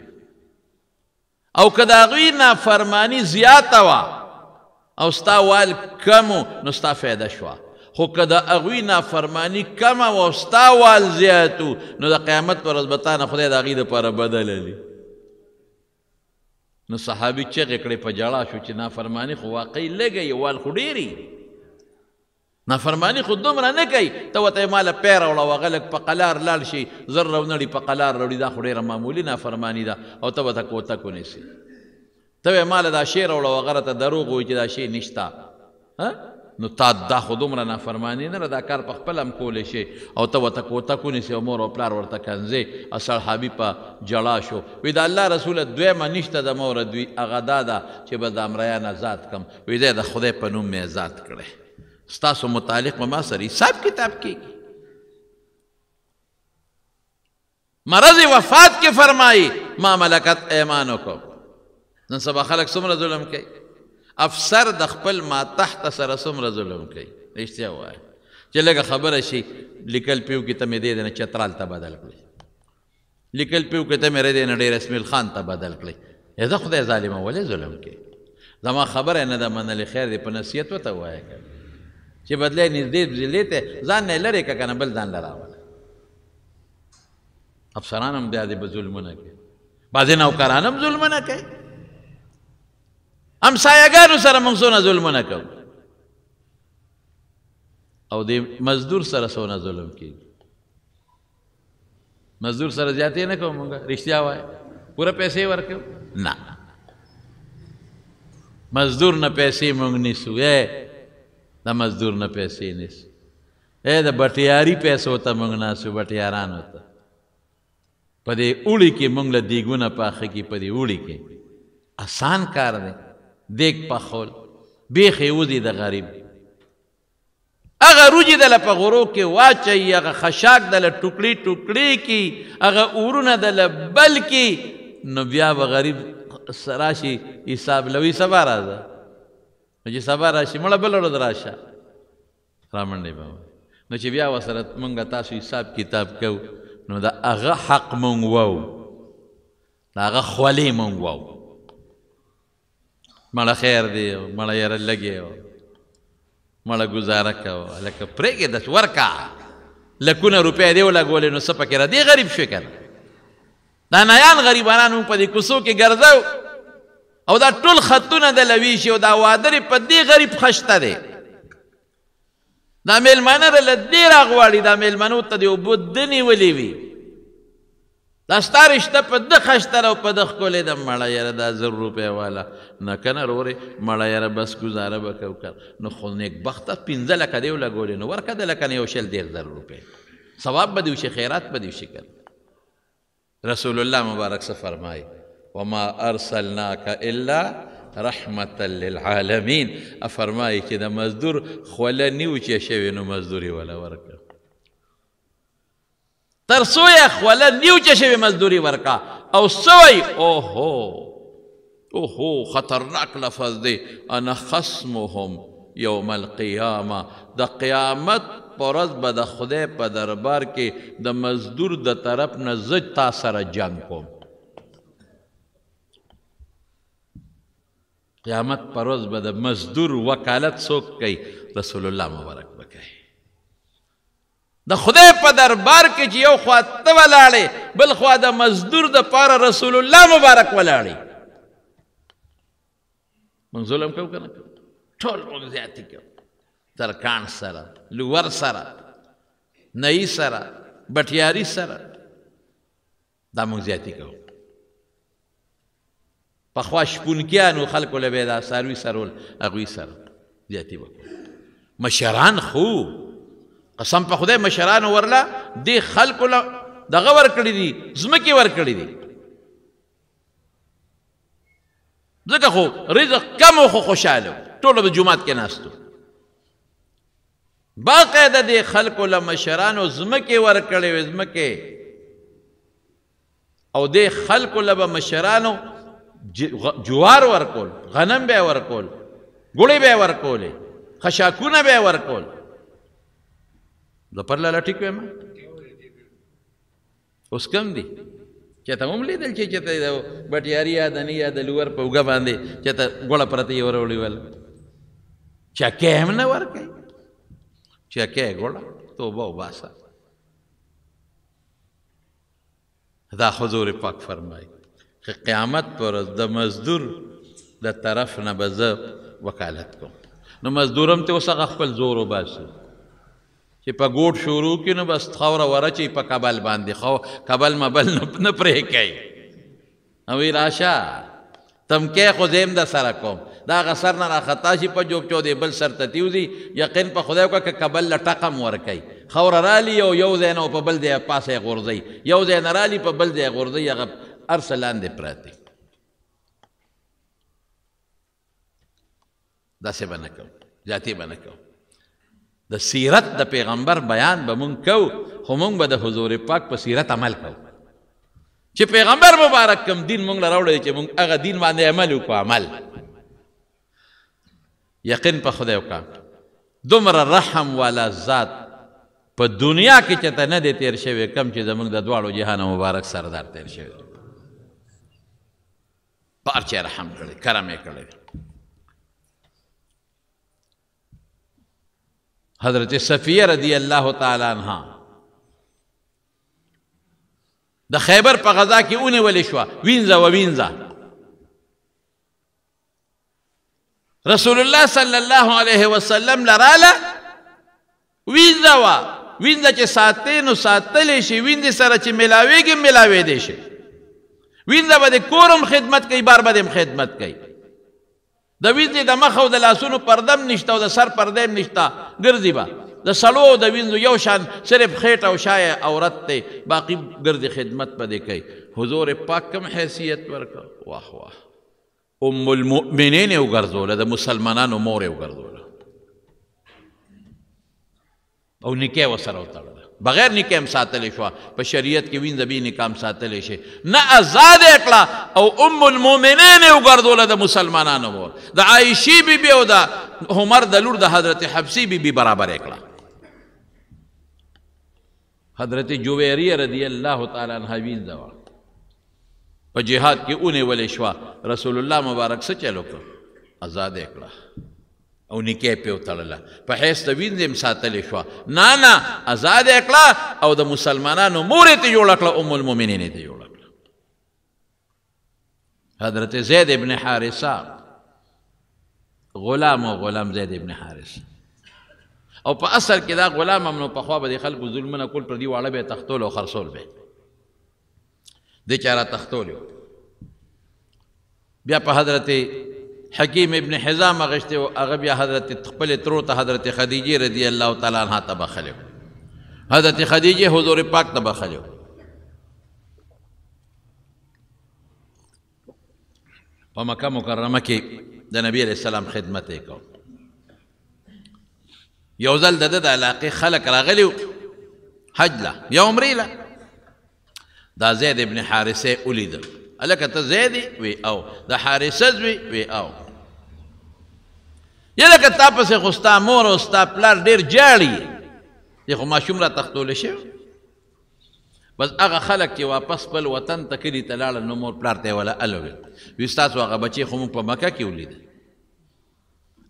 او که د هغوی نافرماني زیاته وه او ستا وال کم و نو ستا فایده شوه خو که د هغوی نافرمانی کمه وه ستا وال زیات نو د قیامت پر ورځ به تا نه خدای د هغې دپاره بدل لري نو صحابي چغې کړې په جړا شو چې نافرمانی خو واقعي لږه یې وال خو ډېرې نافرمانی خو دومره نه کوي ته ورته یې ماله پی راوړه وهغه لږ په قلار لاړ شي زر راونړي په قلار راوړي دا خو ډېره معمولي نافرمانی ده او ته به تک وتک ونیسي ته یې ماله دا شی راوړه وهغه راته دروغ وایي چې دا شی نشته نو تا دا خو دومره نافرمانی نه دا کار په خپل هم کولی شي او ته ورته کوتک ونیسې او مور او پلار ورته کنځې صحابي په جړا شو وی د الله رسول دویمه نشته د مور دوی هغه دا ده چې به د امریان آزاد کم وی دی د خدای په نوم مې آزاد کړی ستاسو متعلق به ما سره حساب کتاب کیږي مرض وفات کې فرمایي ما ملکت ایمانو کو نن سبا خلک څومره ظلم کوي افسر د خپل ما تحت سره څومره ظلم کوي رښتیا وایي چې لږه خبره شي لیکل پیو کې ته مې دې نه چترال ته بدل کړي لیکل پیو کې ته مې دې نه ډېر اسمیل خان ته بدل کړي یزه خدای ظالمه ولې ظلم کوي زما خبره نه ده منلې خیر دې په نصیحت وته وایي چې بدلې نږدې ضلع ته ځان نه لرې که کنه بل ځان لره راوله افسران هم بیا دې به ظلمونه کوي بعضې نوکران هم ظلمونه کوي همسایګانو سره موږ څونه ظلمونه کوو او د مزدور سره څونه ظلم کیږي مزدور سره زیاتې نه کوو موږ رښتیا وایي پوره پیسې ورکو نه مزدور نه پیسې موږ نیسو اے د مزدور نه پیسې نیسو اے د بټیاري پیسو ته موږ ناسو بټیارانو ته په دې اوړي کې موږ له دیګونه پاخه کې په دې اوړي کې آسان کار دی دیګ پخول بیخې ودی د غریب هغه روجي دله په غرو کې واچي هغه خشاک دله ټوکړي ټوکړي کی هغه اورونه دله بل کی نو بیا به غریب سراشي حساب لوي سبا راځه نو چې سبا راشي مړه بل ورځ راشه رامنډې بابا نو چې بیا وسره مونږ تاسو حساب کتاب کوو نو دا هغه حق مونږ وو دا هغه خولې مونږ وو مړه خیر دی مړه یاره لګې مړه ګزاره کوه لکه پرېږده چې ورکا لکونه روپۍ دې ولګولې نو څه پکې را دې غریب شوې که نه دا نیان غریبانان موږ په دې کوڅو کې ګرځو او دا ټول خطونه د لوي شي او دا وادرې په دې غریب خشته دی دا میلمانه رله دې راغواړي دا میلمنو ته د اوبو دنې ولې وي دا ستا رشته په د خشتر او په د ښکلې د مړه یاره دا زر روپۍ والا نه که نه ورورې مړه یاره بس ګزاره به کو که نو خو نیکبخته پنځه لکه دی ولګولې نو ورکه د لکه نه یو شل دېر زر روپۍ ثواب به دې وشي خیرات به دې وشي که رسول الله مبارک څه فرمایي وما ارسلناک الا رحمت للعالمین فرمایي چې د مزدور خوله نیوچې شوې نو مزدوري ولا ورکړه ترسو یې خوله نیوچه شوې مزدوري ورکا او سوی اوهو اوهو خطرناک لفظ دی انا خصمهم یوم القیامه د قیامت پر ورځ به د خدای په دربار کې د مزدور د طرف نه زه تا سره جنګ کوم قیامت پر ورځ به د مزدور وکالت څوک کوي رسول الله مبارک به کوي د خدای په دربار کې چې یو خوا ته ولاړې بل خوا د مزدور د پاره رسول الله مبارک ولاړې موږ ظلم کوو که نه ټول موږ زیاتې کوو ترکان سره لور سره نئی سره بټیاري سره دا موږ زیاتې کوو پخوا شپونکیانو خلکو له به دا څاروي سرول هغوی سره زیاتې وکړو مشران خو قسم په خدای مشران ورلا د خلکو له دغه ور کړی دي زمکه ور کړی دي ځکه خو رزق کم خو خوشاله ټول د جمعات کې ناستو باقاعده د خلکو له مشرانو زمکه ور کړی زمکه او د خلکو له مشرانو جوار ورکول غنم به ورکول ګړې به ورکول خشاکونه به ورکول د پر لاله ټیک وایم اوس کم دی چېرته هم لیدل چې چېرته د بټیاري یا د نی یا د لور په اوږه باندې چېرته ګوړه پرته یې ورولي ول چکه هم نه ورکوي چکه ګوړه توبه وباسه دا حضور پاک فرمایي که قیامت پر د مزدور د طرف نه به زه وکالت کوم نو مزدور هم ته اوس هغه خپل زور وباسي چې په ګوټ شروع کې نو بس خاور ورچی په کابل باندې خو کابل مبل نه پرې کوي او وی راشه تم کې خو زم د سره کوم دا غسر نه راختا شي په جوب چودې بل سر ته تیوزي یقین په خدای کا کابل لټقم ور کوي خور رالی او یو ځای نه په بل ځای پاسه غورځي یو ځای نه رالی په بل ځای غورځي هغه ارسلان دې پراته داسې بنکم ذاتی بنکم د سیرت د پیغمبر بیان به مونږ کو خو مونږ به د حضور پاک په سیرت عمل کو چې پیغمبر مبارک کم دین مونږ راوړی چې مونږ هغه دین باندې عمل وکړو عمل یقین په خدای وکړه دومره رحم والا ذات په دنیا کې چې ته نه دی تیر شوی کم چې زمونږ د دواړو جهان مبارک سردار تیر شوی پارچه رحم کړی کرم یې کړی حضرت صفیه رضی الله تعالی عنها د خیبر په غزا کې اونې ولې شو وینځه و وینځه رسول الله صلی الله علیه وسلم لراله وینځه وا وینځه چې ساتې نو ساتلې شي وینځه سره چې ملاويږي ملاوي دي شي وینځه به د کورم خدمت کوي بار به د خدمت کوي د وینځي د مخ او د لاسونو پردم نشته او د سر پردم نشته ګرځي به د سلو د وینځو یو شان صرف خېټ او شای عورت ته باقی ګرځي خدمت پدې کوي حضور پاک کم حیثیت ورکړ واه واه ام المؤمنین یې وګرځوله د مسلمانانو مور یې وګرځوله او نکاح ورسره وتړله بغیر نکام ساتلی شو په شریعت کې وینځ به نکام ساتلی شي نه آزاد کړه او ام المؤمنین وګرځول د مسلمانانو وو د عائشی بی بی او د عمر د لور د حضرت حبسی بی بی برابر کړه حضرت جویری رضی الله تعالی عنها وینځ وا په جهاد کې اونې ولې شو رسول الله مبارک څه چلو کړ آزاد کړه او نکې په وتړله په هیڅ د ویندم ساتلې شو نه نه آزاد کړه او د مسلمانانو مور ته جوړ کړه ام المؤمنین ته جوړ کړه حضرت زید ابن حارثه غلام او غلام زید ابن حارث او په اصل کې دا غلام امنو په خوا به د خلکو ظلمونه کول پر دی واړه به تختول او خرصول به د چاره تختول بیا په حضرت حکیم ابن حزام غشته او هغه بیا حضرت خپل ترو ته حضرت خدیجه رضی الله تعالی عنها ته بخلو حضرت خدیجه حضور پاک ته بخلو په مکه مکرمه کې د نبی علیہ السلام خدمت یې کو یو ځل د د علاقې خلک راغلي حج له یا عمرې له دا زید ابن حارثه ولیدل هلکه ته زید وی او د حارثه زوی وی او یا لکه تا پسې خو ستا مور او ستا پلار ډېر جاړي دی خو ماشوم را تختولی شوی بس هغه خلک چې واپس خپل وطن ته کلي ته لاړل نو مور پلار ته یې ولا ال وویل وي ستاسو هغه بچې خو موږ په مکه کې ولیدل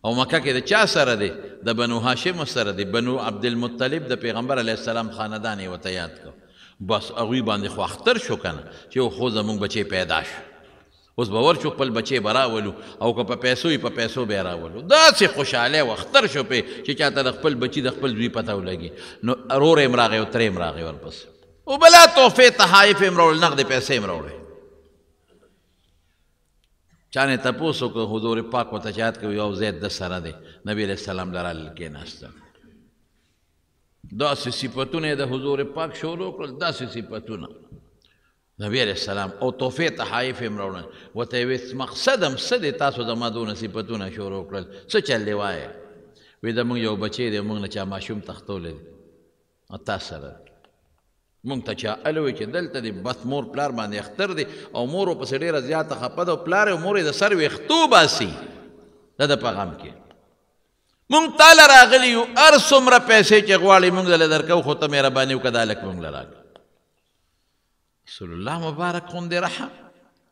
او مکه کې د چا سره دی د بنو هاشم سره دی بنو عبدالمطلب د پیغمبر علیه السلام خاندان یې ورته یاد کړ بس هغوی باندې خو اختر شو که نه چې خو زموږ بچې پیدا شو اوس به ورشو خپل بچی به راولو او که په پیسو یې په پیسو به یې راولو داسې خوشحاله و اختر شو پې چې چاته د خپل بچي د خپل زوی پته ولګي نو ورور یې هم راغی او ترې هم راغی ورپسې او بلا تحفې تحائف یې هم راوړل نغدې پیسې هم راوړې چا نه تپوس وکړ حضور پاک ورته چات کوي او زید د سره دی نبی علیه السلام لره کېناسته داسې صفتونه یې د حضور پاک شروع کړل داسې صفتونه نبی علیہ السلام او تحفه تحائف یې مروړل ورته یې ویل مقصد هم څه دی تاسو زما دونه صفتونه شروع کړل څه چل دی وایه وایي زموږ یو بچی دی موږ نه چا ماشوم تښتولی دی تا سره موږ ته چا ال وایي چې دلته دی بس مور پلار باندې اختر دی او مور ورپسې ډېره زیاته خپه ده او پلار یې مور یې د سر ویښتو باسي دا د پیغام کې موږ تاله راغلي یو هر څومره پیسې چې غواړي موږ دله درکو خو ته مهرباني وکړه دا لک موږ له راکړه رسول الله مبارک غوندې رحم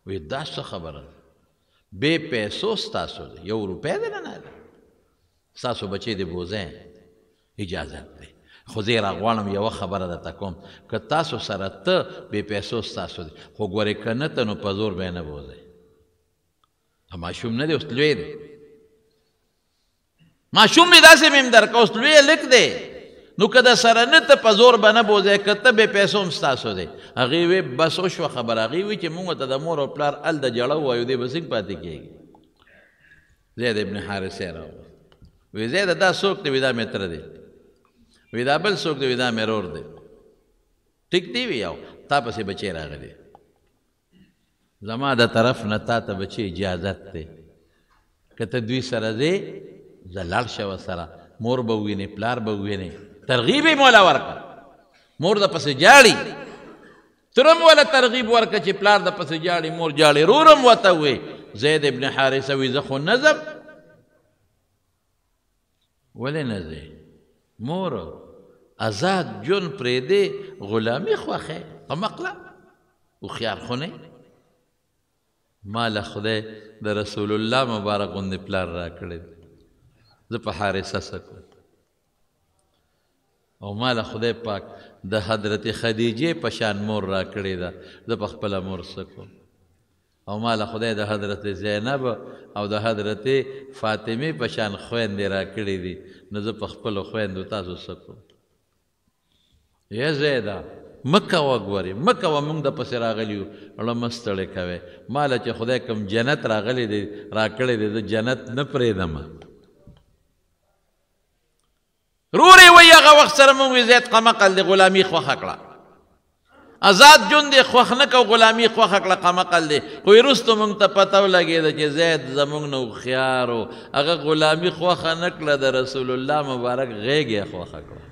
وی دا څه خبره ده بې پیسو ستاسو ده یو روپۍ ده نه ده ستاسو بچی د بوزه اجازت ده خو زه را غواړم یوه خبره درته کوم که تاسو سره ته بې پیسو ستاسو دی خو ګورې که نه ته نو په زور به یې نه بوځئ ماشوم نه دی اوس لوی دی ماشوم مې داسې مې هم درکه اوس لوی لږ دی نو که د سره نه ته په زور به نه بوځی که ته بې پیسو هم ستاسو دی هغې وې بس وشوه خبره هغې وی چې موږ ته د مور او پلار هلته جړه ووایو دی به څنګه پاتې کېږي زید ابن حارثې راوړه وی زید دا څوک دی وی دا متره دی وی دا بل څوک دی وی دا مې رور دی ټیک دی وی او تا پسې بچی راغلی زما د طرف نه تا ته بچی اجازت دی که ته دوی سره ځې زه لاړ شه سره مور به ووینې پلار به ووینې ترغیب مولا ورکړه مور د پسې جاړي ترم ولا ترغیب ورکړه چې پلار د پسې جاړي مور جاړي رورم وته وي زید ابن حارثه وي زه خو نزم ولې نه ځې مور آزاد جون پرې دی غلامي خوخه په مقله وخيار خونه مال خدای د رسول الله مبارک غوندې پلار را کړی زه په حارثه سکو او مال خدای پاک د حضرت خدیجه په شان مور را کړی دا د خپل مور سکو او مال خدای د حضرت زینب او د حضرت فاطمه په شان خويند را کړی دي نو زه په خپل خويند تاسو سکو یا زیدا مکه وګوري مکه و موږ د پس راغلی وړه مستړې کوي مال چې خدای کوم جنت راغلی دی را کړی دی د جنت نه پرېدم هغه وخت سره موږ زید قمقل د غلامي خوښه کړه آزاد جون دې خوښ نه کو غلامي خوښه کړه قمقل دې خو وروسته موږ ته پته ولګېده چې زید زموږ نه هوښیار و هغه غلامي خوښه نه کړه د رسول الله مبارک غېږ یې خوښه کړه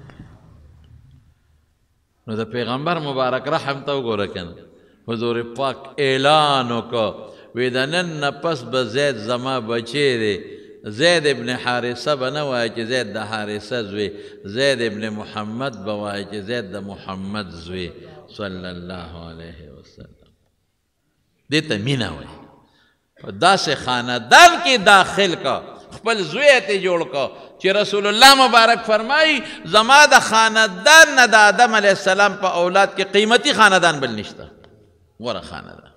نو د پیغمبر مبارک رحم ته وګوره کنه حضور پاک اعلان وکړ وې د نن نه پس به زید زما بچی دی زید ابن حارثه به نه وایي چې زید د حارثه زوی زید ابن محمد به وایي چې زید د محمد زوی صلی الله علیه وسلم دې ته مینه وایي په داسې خاندان کې داخل کا خپل زوی ته جوړ کا چې رسول الله مبارک فرمایي زما د خاندان نه د آدم علیه السلام په اولاد کې قیمتي خاندان بل نشته غوره خاندان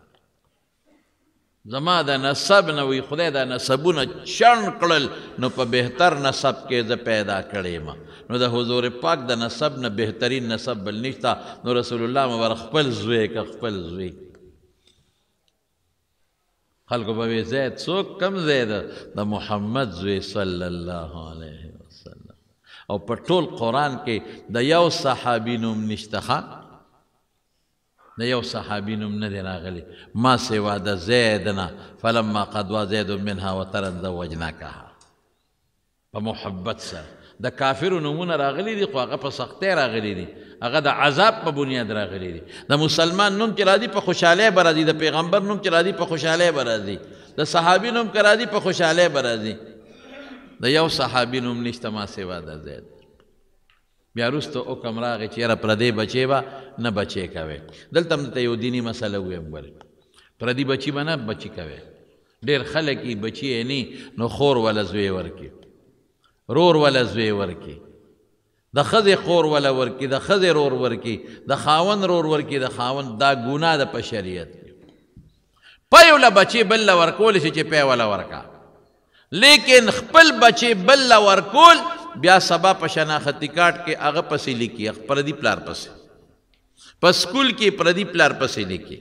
زما د نسب نه وي خدای دا نسبونه چڼ کړل نو په بهتر نسب کې زه پیدا کړې ما نو د حضور پاک د نسب نه بهترین نسب بل نشتا نو رسول الله مبارک خپل زوی که خپل زوی خلکو به زید څوک کم زید د محمد زوی صلی الله علیه وسلم او په ټول قران کې د یو صحابي نوم نشته نه یو صحابي نوم نه دی راغلی ما سوا د زید نه فلما قدوا زید منها وترن زوجناکها په محبت سره د کافرو نومونه راغلی دي خو هغه په سختۍ راغلی دي هغه د عذاب په بنیاد راغلی دي د مسلمان نوم چې راځي په خوشحالۍ به راځي د پیغمبر نوم چې راځي په خوشحالۍ به راځي د صحابي نوم که راځي په خوشحالۍ به راځي د یو صحابي نوم نشته ما سوا د زید بیا وروسته حکم راغی چې یاره پردی بچې به نه بچې کوې دلته هم درته یو دیني مسله ویم ګورې پردي بچي به نه بچي کوې ډېر خلک یې بچي یې نه نو خور وله زوی ورکي رور وله زوی ورکي د ښځې خور وله ورکي د ښځې رور ورکي د خاون رور ورکي د خاون دا ګناه ده په شریعت کې پی وله بچې بل له ورکولی شي چې پی وله ورکا لیکن خپل بچې بل له ورکول بیا سبا په شناختی کارت کې هغه پسې لیکي پردي پلار پسې په سکول کې پردي پلار پسې لیکي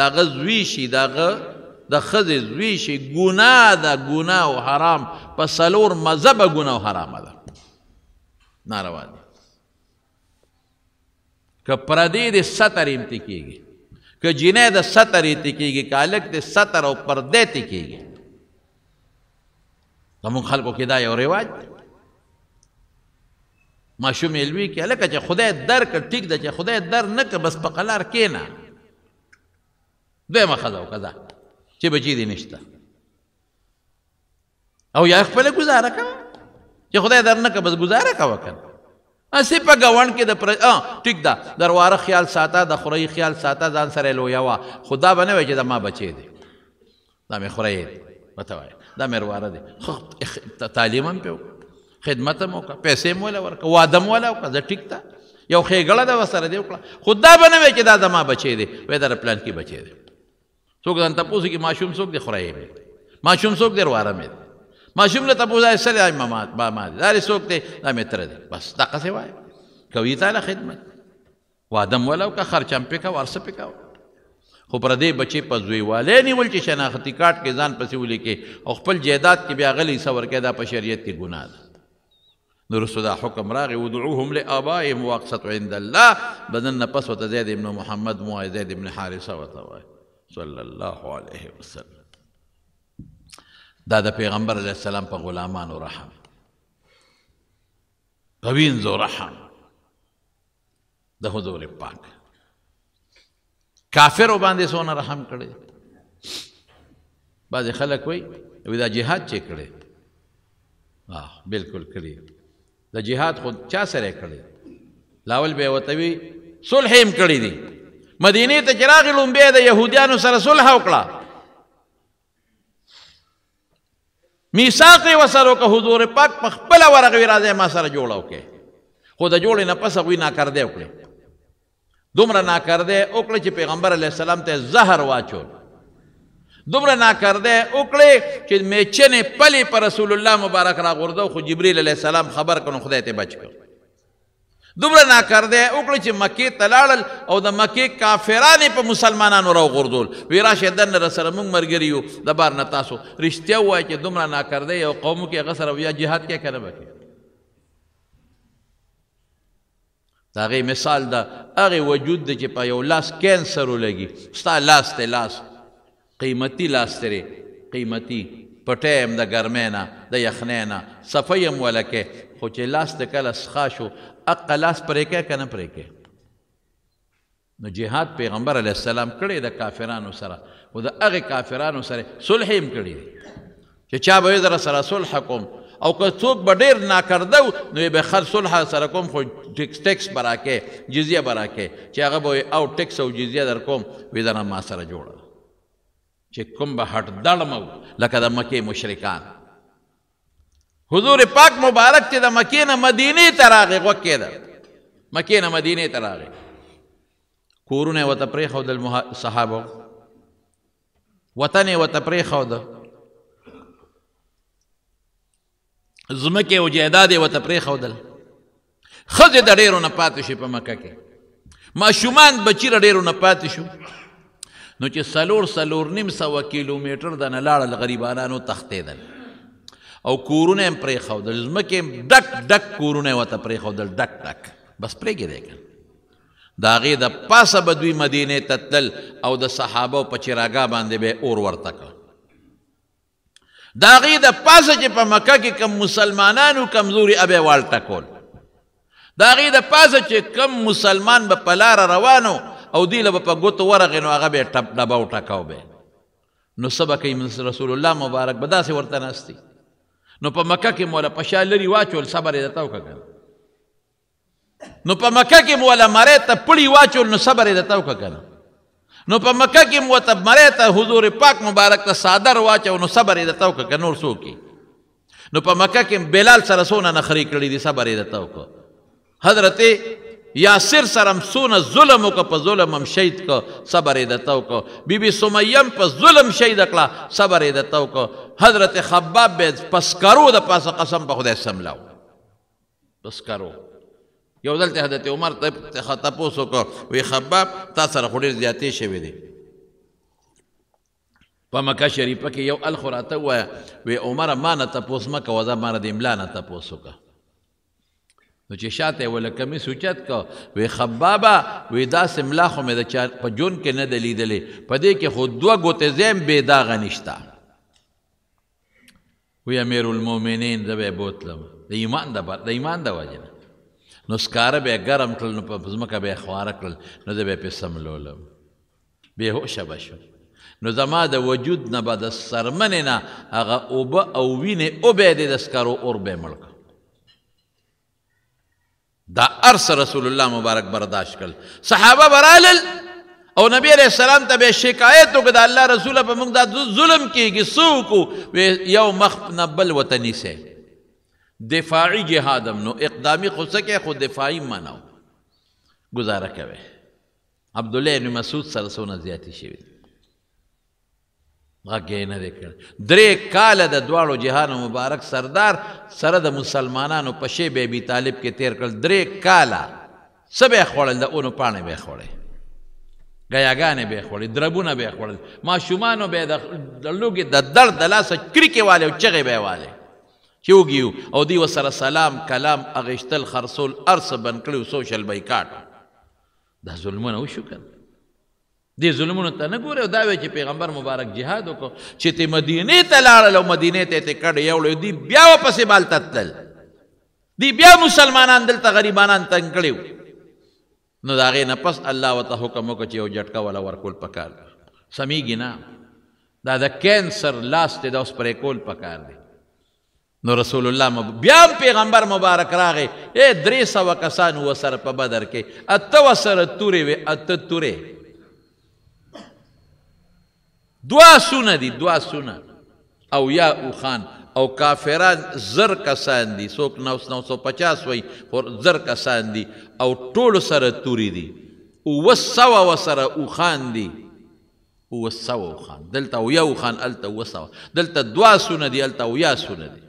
دا غزوی شي دا غ د خزه زوی شي ګناه دا ګناه او حرام په سلور مزه به ګناه او حرام ده ناروا دي که پردی د ستر امتی کیږي که جنې د ستر ایتی کیږي که الک د ستر او پردې تی کیږي زمونږ خلکو کې دا یو رواج دی ماشوم یې لوی کې هلکه چې خدای در که ټیک ده چې خدای در نه که بس په قلار کښېنه دویمه ښځه وکړه ده چې بچي دې نشته او یا خپله ګزاره کوه چې خدای در نه که بس ګزاره کوه کنه اسی په گاون کې د پر ټیک دا دروازه خیال ساته د خوري خیال ساته ځان سره لویوا خدا بنه وجه د ما بچی دی دا مې خوري مته وای دا مې ورواره دی خو تعلیم هم پیو خدمت مو کا پیسې مو ولا ورک وادم ولا کا زه ټیک تا یو خېګړه د وسره دی وکړه خدا بنوي چې دا زما بچي دی وې در پلان کې بچي دی څوک ځان تاسو کې ماشوم څوک دی خړای می ماشوم څوک دی واره می ماشوم له تاسو ځای سره ما ما ما دا څوک دی دا متر دی بس دا څه وای کوي تعالی خدمت وادم ولا کا خرچم پکا ورسه پکا خو پر دې بچي په زویواله نیول چې شناختی کارت کې ځان پسې ولیکي او خپل جیدات کې بیا غلی څور کې دا په شریعت کې ګناه ده نرسو دا حکم راغی ودعوهم لآبائهم واقصت عند الله بدن نه پس ورته زید ابن محمد موای زید ابن حارثه ورته وایي صلی الله علیه وسلم دا د پیغمبر علیه السلام په غلامانو رحم په وینځو رحم د حضور پاک کافرو باندې څونه رحم کړی بعضې خلک وایي وي دا جهاد چې کړی بالکل کړی د جهاد خو چا سره کړی لاول به وتوی صلح هم کړی دی مدینه ته چراغ لومبه د يهوديانو سره صلح وکړه میثاق وسرو که حضور پاک په خپل ورغه راځي ما سره جوړو کې خو د جوړې نه پس غوي نا کړ دی وکړي دومره نا کړ دی وکړي چې پیغمبر علی السلام ته زهر واچول دومره ناکرده وکړې چې میچنې پلې پر رسول الله مبارک را غورځو خو جبرئیل علیه السلام خبر کړو خدای ته بچ کړ دومره ناکرده وکړې چې مکې ته لاړل او د مکې کافرانې په مسلمانانو را غورځول وی راشه دنه سره موږ ملګري یو د بار نه تاسو رښتیا ووایه چې دومره ناکرده یو قومو کې هغه سره یا جهاد کې که نه به د هغې مثال د هغې وجود دی چې په یو لاس کینسر ولګي ستا لاس دی لاس قیمتي لاستري قیمتي پټې هم د ګرمۍ نه د یخنۍ نه صفی هم ولکه خو چې لاس ته کله سخا شو اقه لاس پرې کې که نه پرې کې نو جهاد پیغمبر علیه السلام کړی د کافرانو سره خو د هغې کافرانو سره صلح یې هم کړی دی چې چا به در سره صلح کوم او که څوک به ډېر ناکرده و نو یې به خر صلح سره کوم خو ټیکس ټیکس به راکې جزیه به راکې چې هغه به او ټیکس او جزیه در کوم وې درنه ما سره جوړه چې کوم به هټ دړمو لکه د مکې مشرکان حضور پاک مبارک چې د مکې نه مدینې ته راغې غوږ کېده مکې نه مدینې ته راغې کورونه ورته پرېښودل صحابه وطن یې ورته پرېښوده ځمکې او جایداد یې ورته پرېښودل ښځې د ډېرو نه پاتې شي په مکه کې ماشومان بچي له ډېرو نه پاتې شو نو چې سلور سلور نیم سوه کیلومیټر د نه لاړل غریبانانو تښتېدل او کورونه یې پرې ښودل ځمکې ډک ډک کورونه یې ورته پرې ښودل ډک ډک بس پرېږدی که د هغې د پاسه به دوی مدینې ته تلل او د صحابه په چراګاه باندې به اور ورته کړه د هغې د پاسه چې په مکه کې کم مسلمانانو کمزوري ابی والټه کول د هغې د پاسه چې کم مسلمان به په لاره روانو او دی له په ګوتو ورغې نو هغه به ټپ ډبه وټکاو به نو سبا کوي رسول الله مبارک به داسې ورته ناستي نو په مکه کې مولا په شا لرې واچول صبر یې درته وکړه نو په مکه کې مولا مرۍ ته پړي واچول نو صبر یې درته وکړه نو په مکه کې مو ته مرۍ ته حضور پاک مبارک ته صادر واچو نو صبر یې درته وکړه نور څوک نو په مکه کې بلال سره څونه نخرې کړې دي صبر یې درته وکړه حضرت یاسر سرم سونه ظلم وکړه په ظلم هم شهید کړه صبر یې درته وکړه بیبي سمیه هم په ظلم شهید کړه صبر یې درته وکړه حضرت خباب به په سکرو د پاسه قسم په خدای سملاو په سکرو یو دلته حضرت عمر ته تپوس وکړه وی خباب تا سره خو ډېر زیاتې شوي دي په مکه شریفه کې یو الخ راته ووایه وی عمره ما نه تپوس مه کوه ځه ما نه د املا نه تپوس وکړه نو چې شاته ولکه می سوچت کو وی خبابا وی دا سملا خو مې د چا په جون کې نه دلیدلې په دې کې خو دوه ګوتې زم بې داغ نشتا وی امیر المؤمنین زبې بوتلم د ایمان د د ایمان د وجه نو سکاره به ګرم کړل نو په ځمکه به خوار کړل نو زبې په سملولم به هوش بشو نو زما د وجود نه به د سرمنې نه هغه اوبه او وینې اوبه د سکرو اور به مړ کړ دا ارس رسول الله مبارک برداشت کړ صحابه برالل او نبی علیہ السلام ته به شکایت وکړه د الله رسول په موږ دا ظلم کیږي سو کو یو مخ نه بل وطنی سه دفاعی جهاد نو اقدامی خو سکه خو دفاعی منو گزاره کوي عبد الله بن مسعود سره سونه زیاتی شوی هغه نه دی کړ درې کال د دواړو جهانو مبارک سردار سره د مسلمانانو په شی بیبي طالب کې تیر کړ درې کاله سبه خوړل د اونو پانه به خوړې غیاګانې به خوړې دربونه به خوړل ما شومان به د لوګي د درد د لاس کړکې والے او چغې به والے چوګیو او دی وسره سلام کلام اغشتل خرصول ارس بن کړو سوشل بایکاټ دا ظلمونه وشو کنه دې ظلمونو ته نه ګوره دا وی چې پیغمبر مبارک جهاد وکړو چې ته مدینه ته لاړل او مدینه ته ته کډ یوړې دی بیا واپسې بال تتل دی بیا مسلمانان دلته غریبانان تنگ کړیو نو داغه نه پس الله وته حکم وکړ چې یو جټکا ولا ورکول پکار سميږي نه دا د کینسر لاست د اوس پرې کول پکار دی نو رسول الله مب... بیا پیغمبر مبارک راغې اے درې سوه کسان و سره په بدر کې اته و سره تورې وې اته تورې دوا سونه دي دوا سونه او یا او خان او کافران زر کسان دي څوک نو نو سو پچاس وای خو زر کسان دي او ټول سره توري دي او وسوه وسره او خان دي او وسوه او خان دلته او یو خان الته وسوه دلته دوا سونه دي الته او یا سونه دي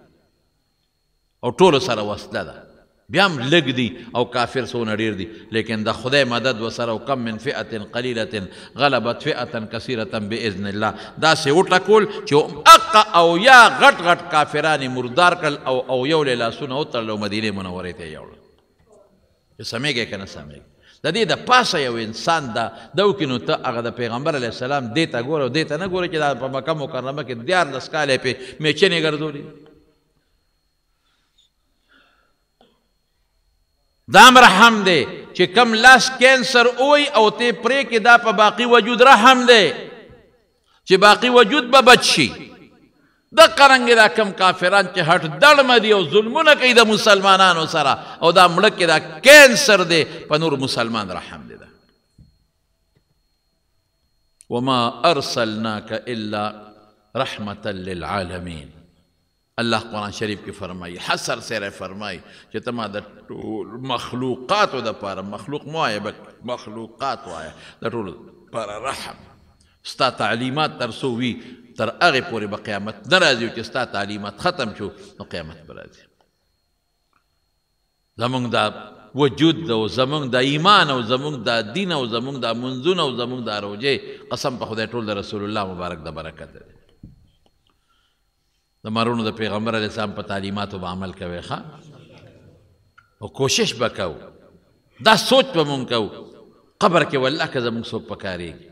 او ټول سره وسله ده بیا هم لږ دي او کافر څونه ډېر دي لیکن د خدای مدد وسره او کم من فئة قلیلة غلبت فئة کثیرة بإذن الله داسې وټکول چې اقه او یا غټ غټ کافران مردار کړل او او یو له لاسونه وتړل او مدینې منورې ته یې وړل سمېږي که نه سمېږي د دې د پاسه یو انسان دا د وکینو ته هغه د پیغمبر علی السلام دې ته ګوره او دې ته نه ګوره چې دا په مکه مکرمه کې دیارلس کاله پې میچنې ګرځولي دام رحم دی چې کم لاس کینسر اوي او ته پرې کې دا په باقی وجود رحم دی چې باقی وجود به بچ شي د قرنګ دا کم کافران چې هټ دړ مدي او ظلمونه کوي د مسلمانانو سره او دا مړ کې دا کینسر دی په نور مسلمان رحم دی دا وما ارسلناك الا رحمه للعالمين الله قرآن شریف کې فرمایي حسر سره فرمایي چې تما د مخلوقاتو د پاره مخلوق مو آیه مخلوقات وایه د ټولو لپاره رحم ستا تعلیمات تر څو وي تر هغې پورې به قیامت نه راځي چې ستا تعلیمات ختم شو نو قیامت به راځي زمونږ دا وجود ده او زمونږ د ایمان او زمونږ د دین او زمونږ د منځونه او زمونږ د روجې قسم په خدای ټول د رسول الله مبارک د برکت دی د مرونو د پیغمبر علیه السلام په تعلیماتو به عمل کوي ښه او کوشش به کوو دا سوچ به مونږ کوو قبر کې والله که زمونږ څوک پکارېږي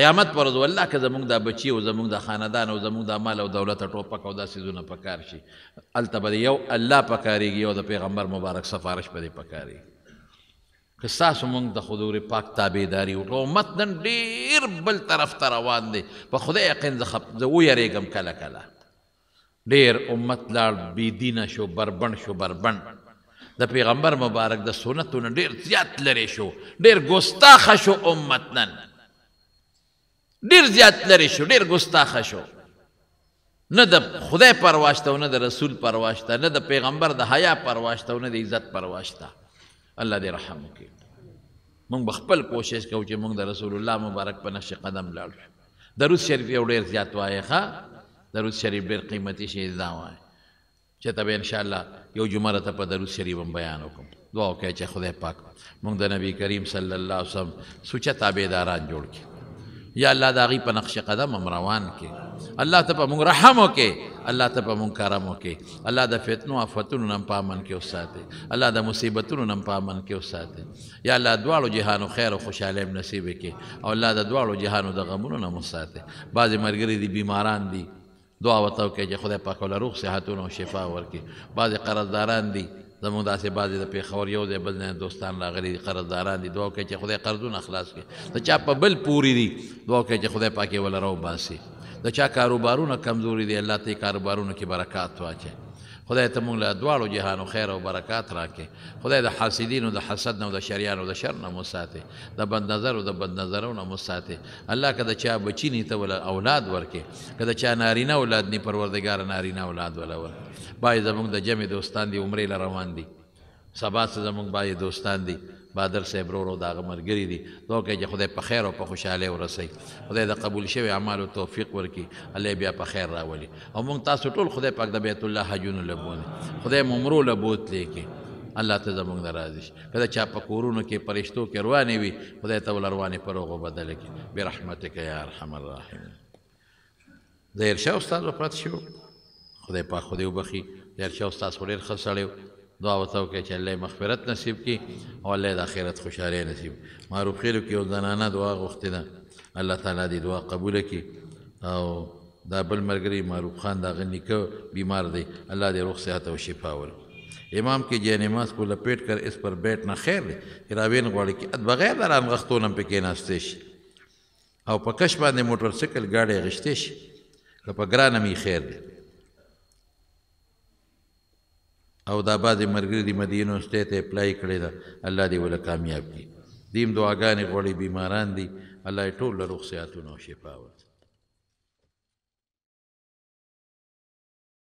قیامت پر ورځ والله که زمونږ دا بچي او زمونږ دا خاندان او زمونږ دا مال او دولت ټوپک او دا سیزونه پکار شي هلته به یو الله پکارېږي او د پیغمبر مبارک سفارش به دې پکارېږي که ستاسو مونږ د حضور پاک تابعداري وکړو امت نن ډېر بل طرف ته روان دی په خدای یقین زه ویرېږم کله کله ډیر امت لاړ بی دینه شو بربند شو بربند د پیغمبر مبارک د سنتونو ډیر زیات لری شو ډیر ګستاخه شو امت نن ډیر زیات لری شو ډیر ګستاخه شو نه د خدای پرواشته نه د رسول پرواشته نه د پیغمبر د حیا پرواشته نه د عزت پرواشته الله دې رحم وکړي موږ بخپل کوشش کوو چې موږ د رسول الله مبارک په نقش قدم لاړ درود شریف یو ډیر زیات وایي ښا درود شریف ډېر قیمتي شی دا وایي چې ته به انشاءالله یو جمعه راته په درود شریف هم بیان وکړم دعا وکړئ چې خدای پاک موږ د نبی کریم صلی الله علیه وسلم سوچه تابعداران جوړ کړي یا الله د هغې په نقش قدم هم روان کړي الله ته په موږ رحم وکړي الله ته په مونږ کرم وکړي الله د فتنو آفتونو نه په امن کې وساتې الله د مصیبتونو نه په امن کې وساتې یا الله دواړو جهانو خیر او خوشحالۍ نصیب کړي او الله د دواړو جهانو د غمونو نه وساتې بعضې ملګري دي بیماران دي دعا وته وکړئ چې خدای پاک له روغ صحتونه او شفا ورکړي بعض قرضداران دي زموږ داسې بعضې د پیښور یو ځای بل نه دوستان راغلي دي قرضداران دي دعا وکړئ چې خدای قرضونه خلاص کړي د چا په بل پورې دي دعا وکړئ چې خدای پاک یې وله راوباسي د چا کاروبارونه کمزوري دي الله ته یې کاروبارونو کې برکات واچوي خدای ته مونږ له دواړو جهانو خیر او برکات راکې خدای د حاسدینو د حسد نه او د شریانو د شر نه مو ساتې د بد نظر او د بد نظرو نه مو ساتې الله که د چا بچی نی ته ولا اولاد ورکې که د چا نارینه اولاد نی پروردګار نارینه اولاد ولا ورکې بای زمونږ د جمع دوستان دی عمرې له روان دي سبا څه زمونږ بای دوستان دي بادل صاحب ورو داغه مرګري دي دوه کې چې خدای په خیر او په خوشاله ورسي خدای د قبول شوی اعمالو توفیق ورکړي الله بیا په خیر راولي او موږ تاسو ټول خدای پاک د بیت الله حجونو لبونه خدای ممرو لبوت لیکي الله ته زموږ ناراضي شي کله چا په کورونو کې پرشتو کې روانې وي خدای ته ول روانې پر هغو بدل کړي برحمتک یا ارحم الراحمین د ارشا استاد وفات شو خدای پاک خدای وبخي د ارشا استاد خو ډېر ښه سړی دعا وتاو کې چې الله مغفرت نصیب کی او الله د آخرت خوشاله نصیب معروف خیر کې او زنانه دعا غوښته ده الله تعالی دې دعا قبول کړي او دا بل مرګري معروف خان دا غنی کو بیمار دی الله دې روح صحت او شفا ورکړي امام کی جے نماز کو لپیٹ کر اس پر بیٹھنا خیر دے راوین غواړي کې اد بغیر دران غختونم پکې کی ناشته شي او په کش باندې موټر سایکل گاډي غشته شي که په ګرانمي خیر دی او دا بعد مرګري دی مدینو سټیټ اپلای کړی دا الله دې ولا کامیاب کړي دیم دعاګانې غوړي بیماران دي الله ټول روغ صحتونو شفا ورکړي